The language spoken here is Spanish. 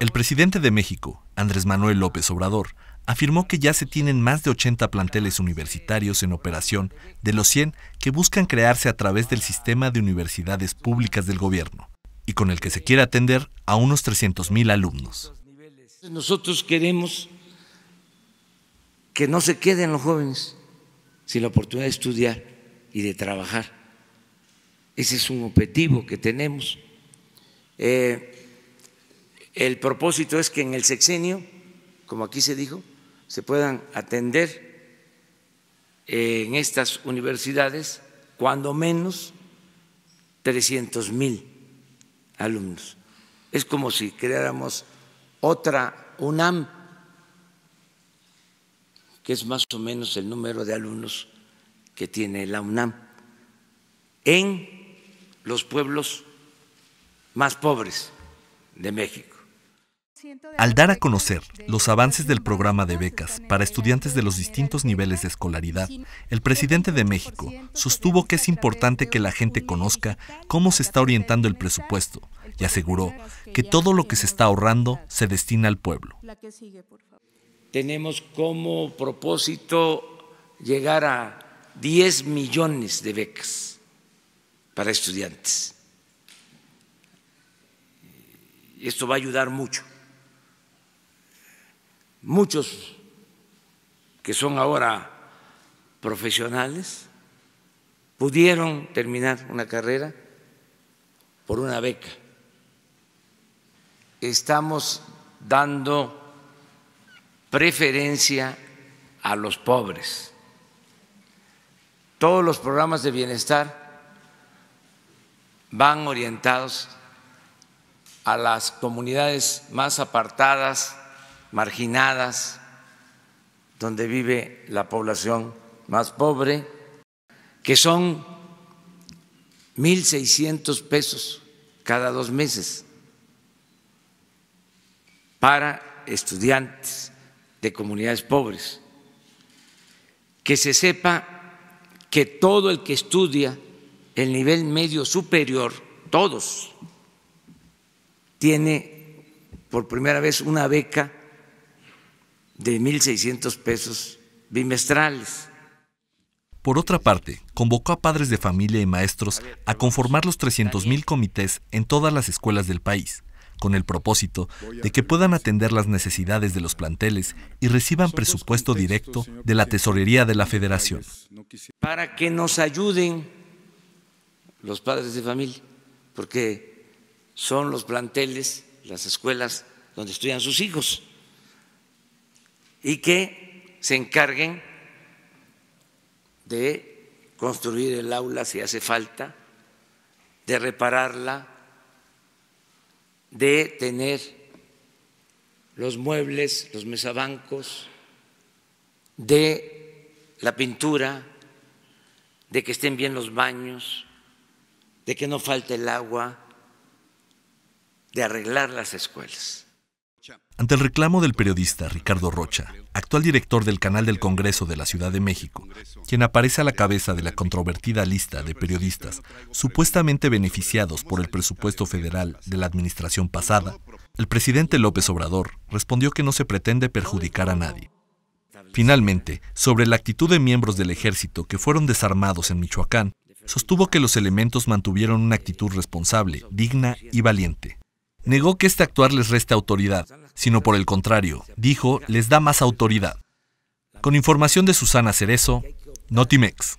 El presidente de México, Andrés Manuel López Obrador, afirmó que ya se tienen más de 80 planteles universitarios en operación de los 100 que buscan crearse a través del sistema de universidades públicas del gobierno y con el que se quiere atender a unos 300.000 alumnos. Nosotros queremos que no se queden los jóvenes sin la oportunidad de estudiar y de trabajar. Ese es un objetivo que tenemos. Eh, el propósito es que en el sexenio, como aquí se dijo, se puedan atender eh, en estas universidades cuando menos 300 mil alumnos. Es como si creáramos otra UNAM, que es más o menos el número de alumnos que tiene la UNAM, en los pueblos más pobres de México. Al dar a conocer los avances del programa de becas para estudiantes de los distintos niveles de escolaridad, el presidente de México sostuvo que es importante que la gente conozca cómo se está orientando el presupuesto y aseguró que todo lo que se está ahorrando se destina al pueblo. Tenemos como propósito llegar a 10 millones de becas para estudiantes. Esto va a ayudar mucho muchos que son ahora profesionales pudieron terminar una carrera por una beca. Estamos dando preferencia a los pobres. Todos los programas de bienestar van orientados a las comunidades más apartadas marginadas, donde vive la población más pobre, que son 1.600 pesos cada dos meses para estudiantes de comunidades pobres. Que se sepa que todo el que estudia el nivel medio superior, todos, tiene por primera vez una beca de 1.600 pesos bimestrales. Por otra parte, convocó a padres de familia y maestros a conformar los 300.000 comités en todas las escuelas del país, con el propósito de que puedan atender las necesidades de los planteles y reciban presupuesto directo de la Tesorería de la Federación. Para que nos ayuden los padres de familia, porque son los planteles, las escuelas donde estudian sus hijos y que se encarguen de construir el aula si hace falta, de repararla, de tener los muebles, los mesabancos, de la pintura, de que estén bien los baños, de que no falte el agua, de arreglar las escuelas. Ante el reclamo del periodista Ricardo Rocha, actual director del canal del Congreso de la Ciudad de México, quien aparece a la cabeza de la controvertida lista de periodistas supuestamente beneficiados por el presupuesto federal de la administración pasada, el presidente López Obrador respondió que no se pretende perjudicar a nadie. Finalmente, sobre la actitud de miembros del ejército que fueron desarmados en Michoacán, sostuvo que los elementos mantuvieron una actitud responsable, digna y valiente. Negó que este actuar les resta autoridad, sino por el contrario, dijo, les da más autoridad. Con información de Susana Cerezo, Notimex.